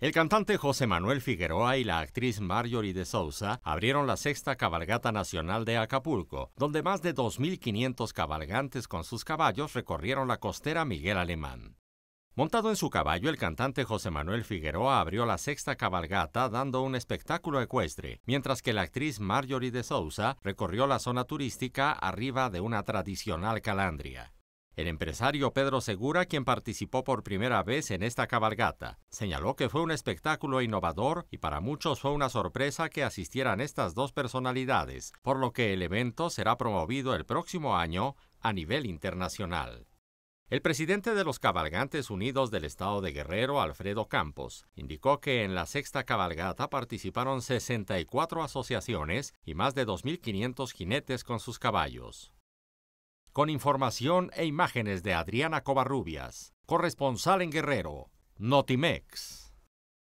El cantante José Manuel Figueroa y la actriz Marjorie de Sousa abrieron la sexta cabalgata nacional de Acapulco, donde más de 2.500 cabalgantes con sus caballos recorrieron la costera Miguel Alemán. Montado en su caballo, el cantante José Manuel Figueroa abrió la sexta cabalgata dando un espectáculo ecuestre, mientras que la actriz Marjorie de Sousa recorrió la zona turística arriba de una tradicional calandria. El empresario Pedro Segura, quien participó por primera vez en esta cabalgata, señaló que fue un espectáculo innovador y para muchos fue una sorpresa que asistieran estas dos personalidades, por lo que el evento será promovido el próximo año a nivel internacional. El presidente de los Cabalgantes Unidos del Estado de Guerrero, Alfredo Campos, indicó que en la sexta cabalgata participaron 64 asociaciones y más de 2.500 jinetes con sus caballos con información e imágenes de Adriana Covarrubias, corresponsal en Guerrero, Notimex.